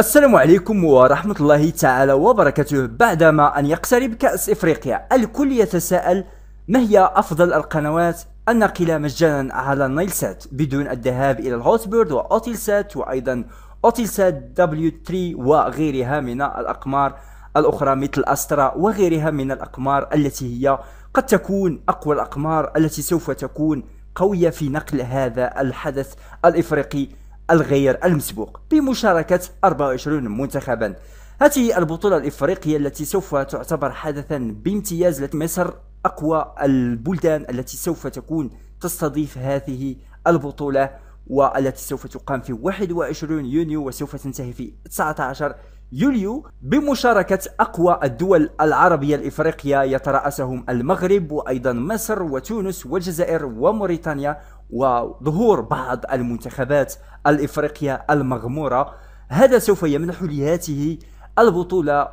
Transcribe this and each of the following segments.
السلام عليكم ورحمة الله تعالى وبركاته بعدما أن يقترب كأس إفريقيا الكل يتساءل ما هي أفضل القنوات الناقلة مجانا على نيلسات بدون الذهاب إلى الهوتبيرد وأوتيلسات وأيضا أوتيلسات دبليو 3 وغيرها من الأقمار الأخرى مثل أسترا وغيرها من الأقمار التي هي قد تكون أقوى الأقمار التي سوف تكون قوية في نقل هذا الحدث الإفريقي الغير المسبوق بمشاركة 24 منتخبا هذه البطولة الإفريقية التي سوف تعتبر حدثا بامتياز لمصر أقوى البلدان التي سوف تكون تستضيف هذه البطولة والتي سوف تقام في 21 يونيو وسوف تنتهي في 19 يوليو بمشاركة أقوى الدول العربية الإفريقية يترأسهم المغرب وأيضا مصر وتونس والجزائر وموريتانيا وظهور بعض المنتخبات الإفريقية المغمورة هذا سوف يمنح لهاته البطولة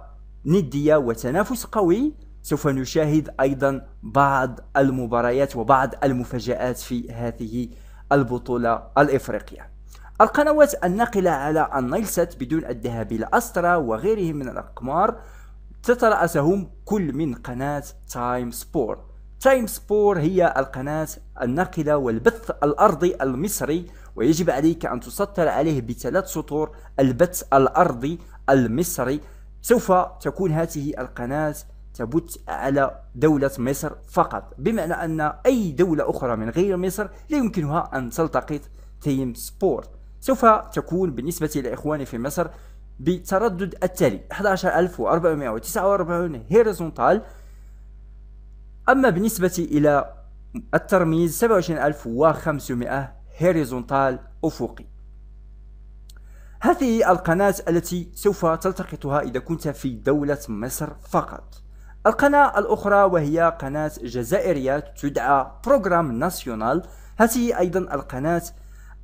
ندية وتنافس قوي سوف نشاهد أيضا بعض المباريات وبعض المفاجآت في هذه البطولة الإفريقية القنوات الناقلة على النيلسات بدون الذهاب إلى أسترا وغيرهم من الأقمار تترأسهم كل من قناة تايم سبور تايم سبور هي القناة الناقلة والبث الأرضي المصري ويجب عليك أن تسطر عليه بثلاث سطور البث الأرضي المصري سوف تكون هذه القناة تبث على دولة مصر فقط بمعنى أن أي دولة أخرى من غير مصر لا يمكنها أن تلتقط تيم سبورت سوف تكون بالنسبة لإخواني في مصر بتردد التالي 11449 هوريزونتال أما بالنسبة إلى الترميز 27500 هيريزونتال أفقي هذه القناة التي سوف تلتقطها إذا كنت في دولة مصر فقط القناة الأخرى وهي قناة جزائرية تدعى بروغرام ناسيونال هذه أيضا القناة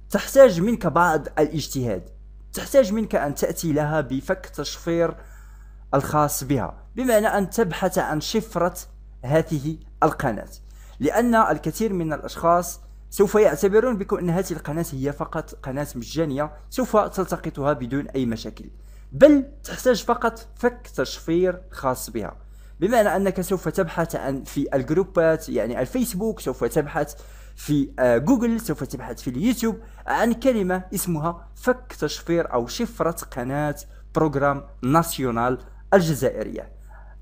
تحتاج منك بعض الاجتهاد تحتاج منك أن تأتي لها بفك تشفير الخاص بها بمعنى أن تبحث عن شفرة هذه القناة لأن الكثير من الأشخاص سوف يعتبرون بكم أن هذه القناة هي فقط قناة مجانية سوف تلتقطها بدون أي مشاكل بل تحتاج فقط فك تشفير خاص بها بمعنى أنك سوف تبحث عن في الجروبات يعني الفيسبوك سوف تبحث في آه، جوجل سوف تبحث في اليوتيوب عن كلمة اسمها فك تشفير أو شفرة قناة بروجرام ناسيونال الجزائرية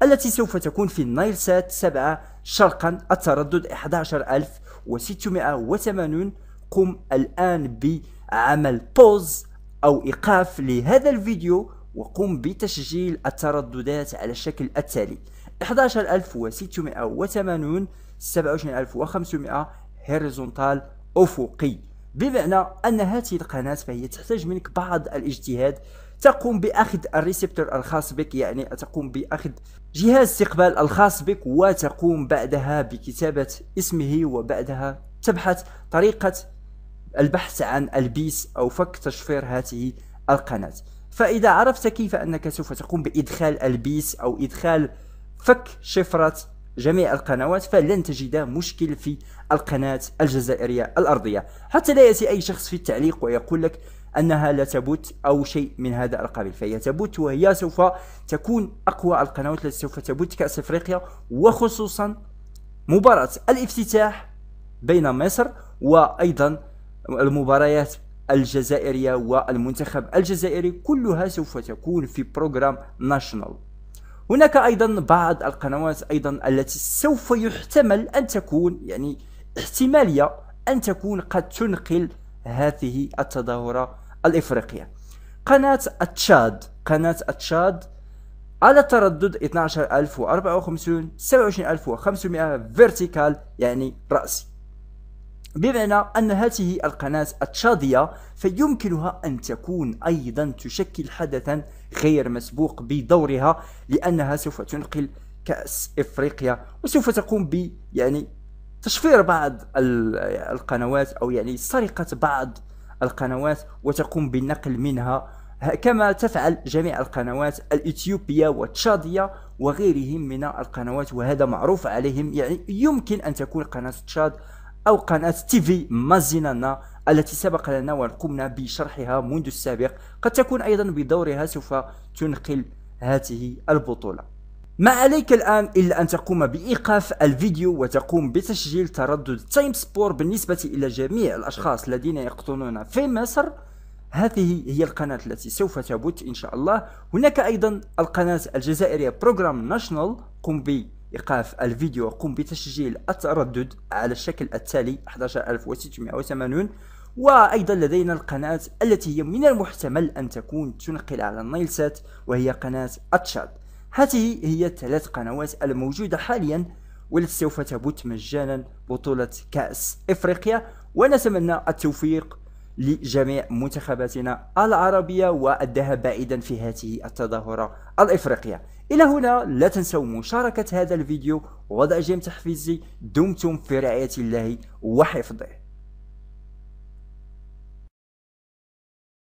التي سوف تكون في النايل سات 7 شرقا التردد 11680 قم الآن بعمل بوز أو إيقاف لهذا الفيديو وقم بتسجيل الترددات على الشكل التالي 11680 27500 هوريزونتال أفقي بمعنى أن هذه القناة فهي تحتاج منك بعض الاجتهاد تقوم باخذ الريسبتور الخاص بك يعني تقوم باخذ جهاز استقبال الخاص بك وتقوم بعدها بكتابه اسمه وبعدها تبحث طريقه البحث عن البيس او فك تشفير هذه القناه فاذا عرفت كيف انك سوف تقوم بادخال البيس او ادخال فك شفره جميع القنوات فلن تجد مشكل في القناة الجزائرية الأرضية حتى لا يأتي أي شخص في التعليق ويقول لك أنها لا تبوت أو شيء من هذا القبيل فهي تبوت وهي سوف تكون أقوى القنوات التي سوف تبوت كأس أفريقيا وخصوصا مباراة الافتتاح بين مصر وأيضا المباريات الجزائرية والمنتخب الجزائري كلها سوف تكون في بروجرام ناشونال هناك ايضا بعض القنوات ايضا التي سوف يحتمل ان تكون يعني احتماليه ان تكون قد تنقل هذه التظاهره الافريقيه قناه التشاد قناه التشاد على تردد 12054 27500 فيرتيكال يعني راسي بمعنى أن هذه القناة التشادية فيمكنها أن تكون أيضا تشكل حدثا غير مسبوق بدورها لأنها سوف تنقل كأس إفريقيا وسوف تقوم ب يعني تشفير بعض القنوات أو يعني سرقة بعض القنوات وتقوم بالنقل منها كما تفعل جميع القنوات الإثيوبية والتشادية وغيرهم من القنوات وهذا معروف عليهم يعني يمكن أن تكون قناة تشاد أو قناة تيفي مازينانا التي سبق لنا وقمنا بشرحها منذ السابق قد تكون أيضا بدورها سوف تنقل هذه البطولة ما عليك الآن إلا أن تقوم بإيقاف الفيديو وتقوم بتسجيل تردد تايم سبور بالنسبة إلى جميع الأشخاص الذين يقطنون في مصر هذه هي القناة التي سوف تبث إن شاء الله هناك أيضا القناة الجزائرية بروجرام ناشونال قم إيقاف الفيديو قم بتسجيل التردد على الشكل التالي 11680 وأيضا لدينا القناة التي هي من المحتمل أن تكون تنقل على النيلسات وهي قناة أتشاد هذه هي الثلاث قنوات الموجودة حاليا والتي سوف تبث مجانا بطولة كأس إفريقيا ونتمنى التوفيق لجميع منتخباتنا العربية والذهاب بعيدا في هذه التظاهرة الإفريقية إلى هنا لا تنسوا مشاركة هذا الفيديو وضع جيم تحفيزي دمتم في رعاية الله وحفظه